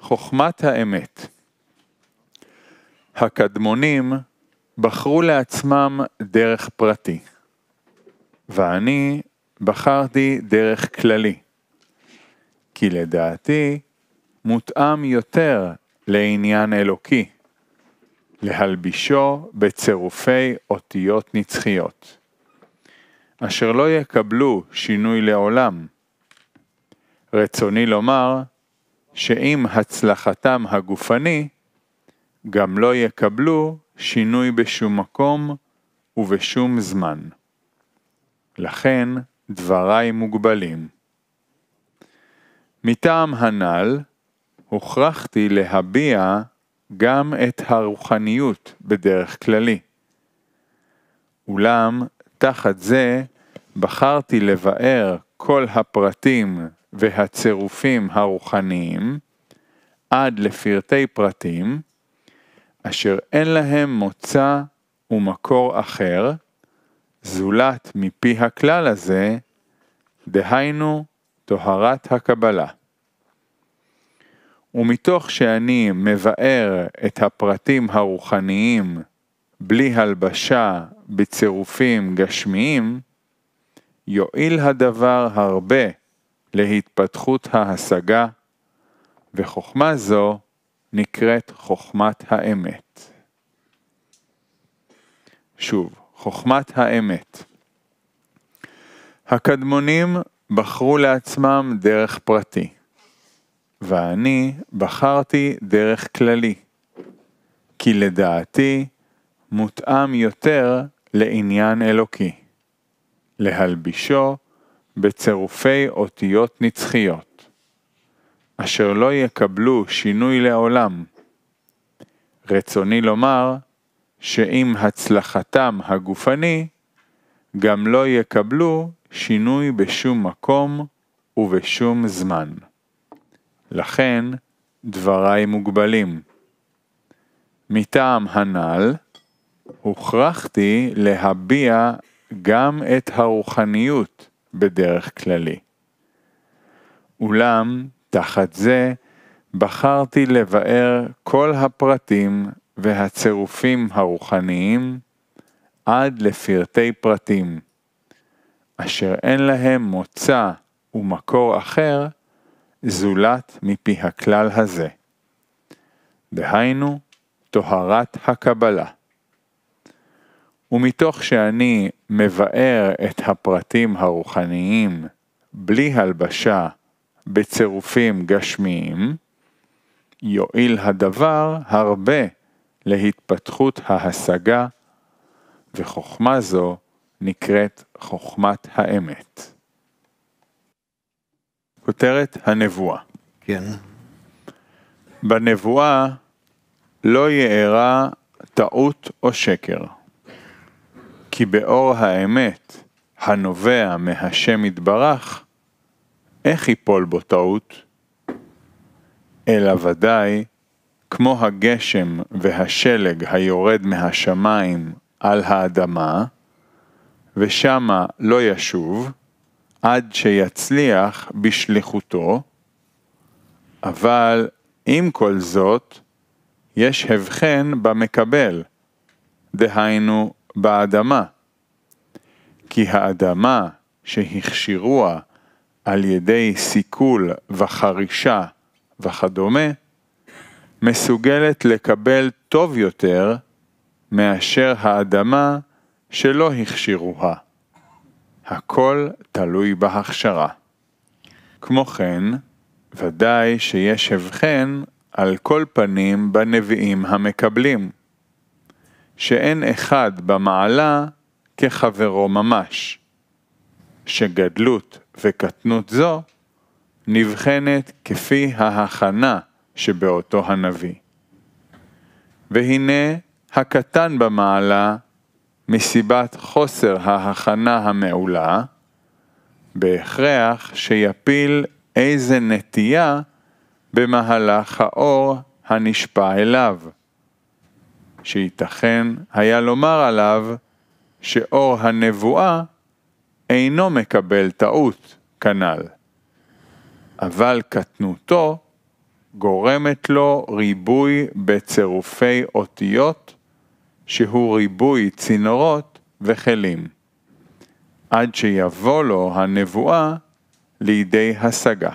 חוכמת האמת. הקדמונים בחרו לעצמם דרך פרטי, ואני בחרתי דרך כללי, כי לדעתי מותאם יותר לעניין אלוקי, להלבישו בצירופי אותיות נצחיות, אשר לא יקבלו שינוי לעולם. רצוני לומר, שעם הצלחתם הגופני, גם לא יקבלו שינוי בשום מקום ובשום זמן. לכן דבריי מוגבלים. מטעם הנ"ל, הוכרחתי להביע גם את הרוחניות בדרך כללי. אולם, תחת זה, בחרתי לבאר כל הפרטים והצירופים הרוחניים עד לפרטי פרטים, אשר אין להם מוצא ומקור אחר, זולת מפי הכלל הזה, דהיינו טוהרת הקבלה. ומתוך שאני מבאר את הפרטים הרוחניים בלי הלבשה בצירופים גשמיים, יועיל הדבר הרבה להתפתחות ההשגה, וחוכמה זו נקראת חוכמת האמת. שוב, חוכמת האמת. הקדמונים בחרו לעצמם דרך פרטי, ואני בחרתי דרך כללי, כי לדעתי מותאם יותר לעניין אלוקי, להלבישו בצירופי אותיות נצחיות, אשר לא יקבלו שינוי לעולם. רצוני לומר, שעם הצלחתם הגופני, גם לא יקבלו שינוי בשום מקום ובשום זמן. לכן, דבריי מוגבלים. מטעם הנ"ל, הוכרחתי להביע גם את הרוחניות בדרך כללי. אולם, תחת זה, בחרתי לבאר כל הפרטים והצירופים הרוחניים עד לפרטי פרטים, אשר אין להם מוצא ומקור אחר זולת מפי הכלל הזה. דהיינו, טוהרת הקבלה. ומתוך שאני מבאר את הפרטים הרוחניים בלי הלבשה בצירופים גשמיים, יועיל הדבר הרבה להתפתחות ההשגה, וחוכמה זו נקראת חוכמת האמת. כותרת הנבואה. כן. בנבואה לא יארע טעות או שקר. כי באור האמת הנובע מהשם יתברך, איך יפול בו טעות? אלא ודאי, כמו הגשם והשלג היורד מהשמיים על האדמה, ושמה לא ישוב, עד שיצליח בשליחותו, אבל עם כל זאת, יש הבחן במקבל, דהיינו באדמה. כי האדמה שהכשירוה על ידי סיכול וחרישה וכדומה, מסוגלת לקבל טוב יותר מאשר האדמה שלא הכשירוה. הכל תלוי בהכשרה. כמו כן, ודאי שיש הבחן על כל פנים בנביאים המקבלים. שאין אחד במעלה כחברו ממש, שגדלות וקטנות זו נבחנת כפי ההכנה שבאותו הנביא. והנה הקטן במעלה, מסיבת חוסר ההכנה המעולה, בהכרח שיפיל איזה נטייה במהלך האור הנשפע אליו. שייתכן היה לומר עליו שאור הנבואה אינו מקבל טעות כנ"ל, אבל קטנותו גורמת לו ריבוי בצירופי אותיות, שהוא ריבוי צינורות וכלים, עד שיבוא לו הנבואה לידי השגה.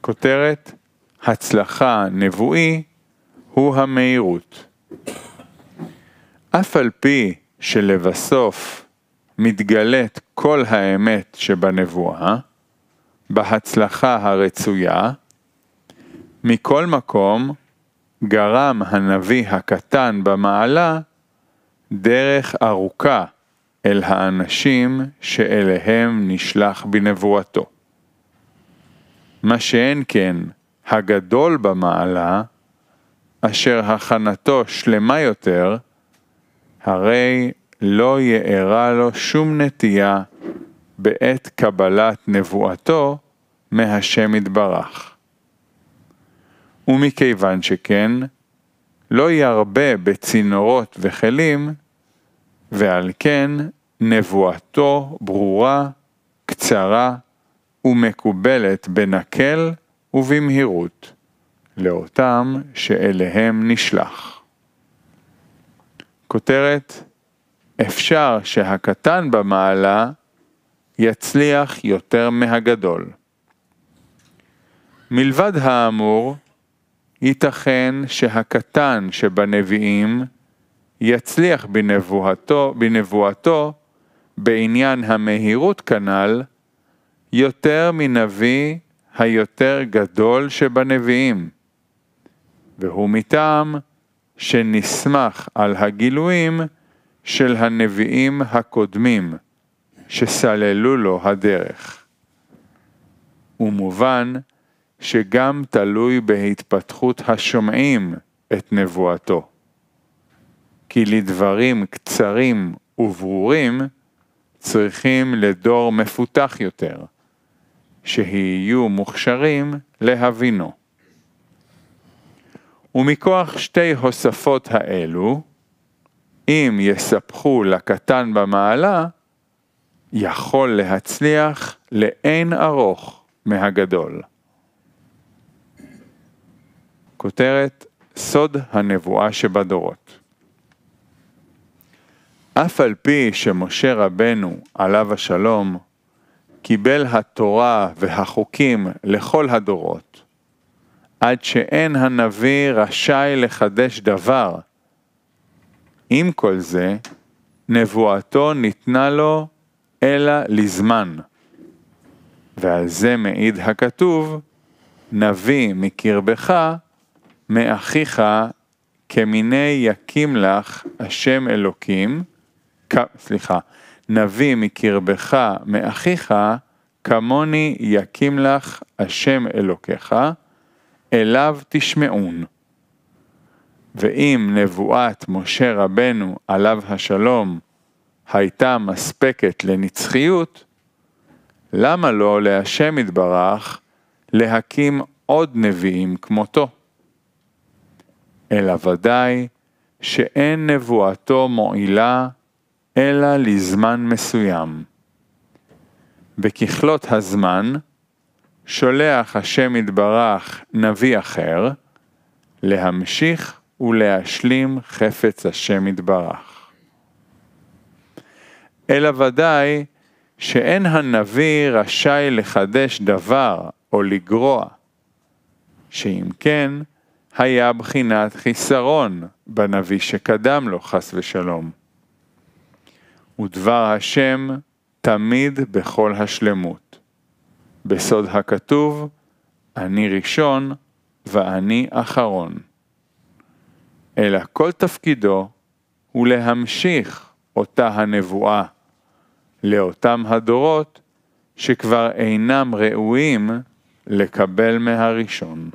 כותרת הצלחה נבואי הוא המהירות. אף על פי שלבסוף מתגלית כל האמת שבנבואה, בהצלחה הרצויה, מכל מקום גרם הנביא הקטן במעלה דרך ארוכה אל האנשים שאליהם נשלח בנבואתו. מה שאין כן, הגדול במעלה, אשר הכנתו שלמה יותר, הרי לא יארה לו שום נטייה בעת קבלת נבואתו מהשם יתברך. ומכיוון שכן, לא ירבה בצינורות וכלים, ועל כן נבואתו ברורה, קצרה ומקובלת בנקל ובמהירות. לאותם שאליהם נשלח. כותרת אפשר שהקטן במעלה יצליח יותר מהגדול. מלבד האמור, ייתכן שהקטן שבנביאים יצליח בנבואתו, בנבואתו בעניין המהירות כנ"ל, יותר מנביא היותר גדול שבנביאים. והוא מטעם שנסמך על הגילויים של הנביאים הקודמים שסללו לו הדרך. ומובן שגם תלוי בהתפתחות השומעים את נבואתו. כי לדברים קצרים וברורים צריכים לדור מפותח יותר, שיהיו מוכשרים להבינו. ומכוח שתי הוספות האלו, אם יספחו לקטן במעלה, יכול להצליח לאין ארוך מהגדול. כותרת סוד הנבואה שבדורות. אף על פי שמשה רבנו, עליו השלום, קיבל התורה והחוקים לכל הדורות, עד שאין הנביא רשאי לחדש דבר. עם כל זה, נבואתו ניתנה לו אלא לזמן. ועל זה מעיד הכתוב, נביא מקרבך, מאחיך, כמיני יקים לך השם אלוקים, כ... סליחה, נביא מקרבך, מאחיך, כמוני יקים לך השם אלוקיך, אליו תשמעון. ואם נבואת משה רבנו עליו השלום הייתה מספקת לנצחיות, למה לא להשם יתברך להקים עוד נביאים כמותו? אלא ודאי שאין נבואתו מועילה אלא לזמן מסוים. בככלות הזמן, שולח השם יתברך נביא אחר, להמשיך ולהשלים חפץ השם יתברך. אלא ודאי שאין הנביא רשאי לחדש דבר או לגרוע, שאם כן, היה בחינת חיסרון בנביא שקדם לו, חס ושלום. ודבר השם תמיד בכל השלמות. בסוד הכתוב, אני ראשון ואני אחרון. אלא כל תפקידו הוא להמשיך אותה הנבואה לאותם הדורות שכבר אינם ראויים לקבל מהראשון.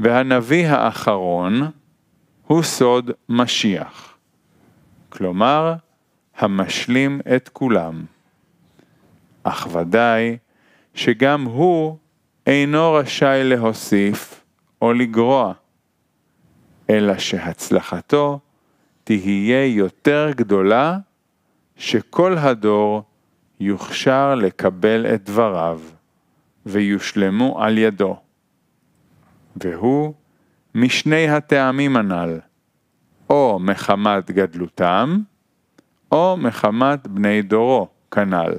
והנביא האחרון הוא סוד משיח, כלומר, המשלים את כולם. אך ודאי שגם הוא אינו רשאי להוסיף או לגרוע, אלא שהצלחתו תהיה יותר גדולה שכל הדור יוכשר לקבל את דבריו ויושלמו על ידו. והוא משני הטעמים הנ"ל, או מחמת גדלותם, או מחמת בני דורו, כנ"ל.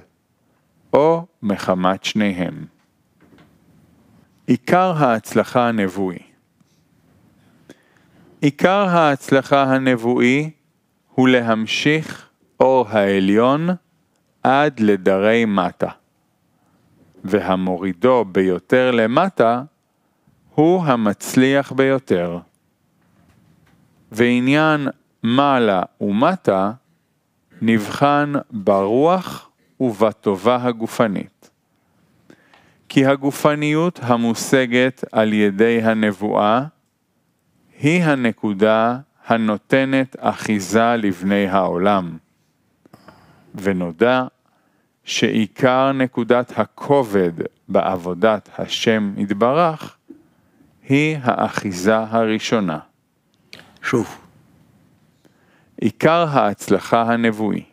או מחמת שניהם. עיקר ההצלחה הנבואי עיקר ההצלחה הנבואי הוא להמשיך אור העליון עד לדרי מטה, והמורידו ביותר למטה הוא המצליח ביותר. ועניין מעלה ומטה נבחן ברוח ובטובה הגופנית. כי הגופניות המושגת על ידי הנבואה היא הנקודה הנותנת אחיזה לבני העולם. ונודע שעיקר נקודת הכובד בעבודת השם יתברך היא האחיזה הראשונה. שוב. עיקר ההצלחה הנבואי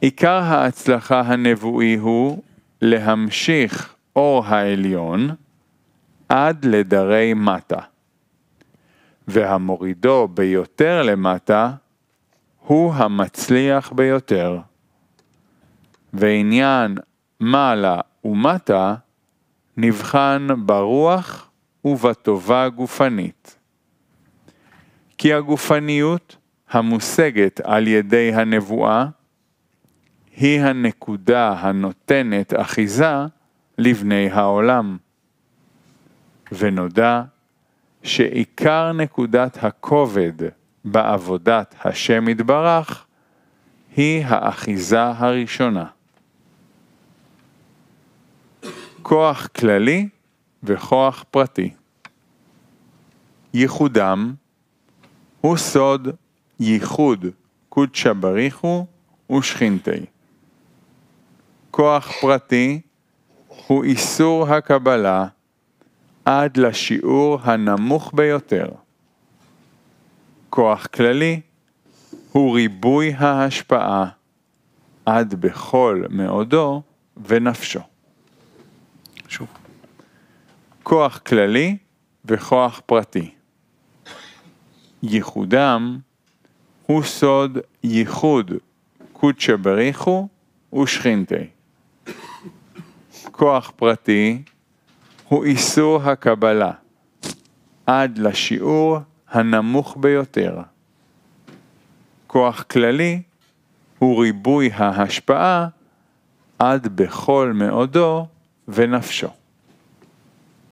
עיקר ההצלחה הנבואי הוא להמשיך אור העליון עד לדרי מטה, והמורידו ביותר למטה הוא המצליח ביותר. ועניין מעלה ומטה נבחן ברוח ובטובה גופנית. כי הגופניות המושגת על ידי הנבואה היא הנקודה הנותנת אחיזה לבני העולם. ונודע שעיקר נקודת הכובד בעבודת השם יתברך היא האחיזה הראשונה. כוח כללי וכוח פרטי. ייחודם הוא סוד ייחוד קודשא בריחו ושכינתי. כוח פרטי הוא איסור הקבלה עד לשיעור הנמוך ביותר. כוח כללי הוא ריבוי ההשפעה עד בכל מאודו ונפשו. שוב. כוח כללי וכוח פרטי. ייחודם הוא סוד ייחוד קודשא בריחו ושכינתי. כוח פרטי הוא איסור הקבלה עד לשיעור הנמוך ביותר. כוח כללי הוא ריבוי ההשפעה עד בכל מאודו ונפשו.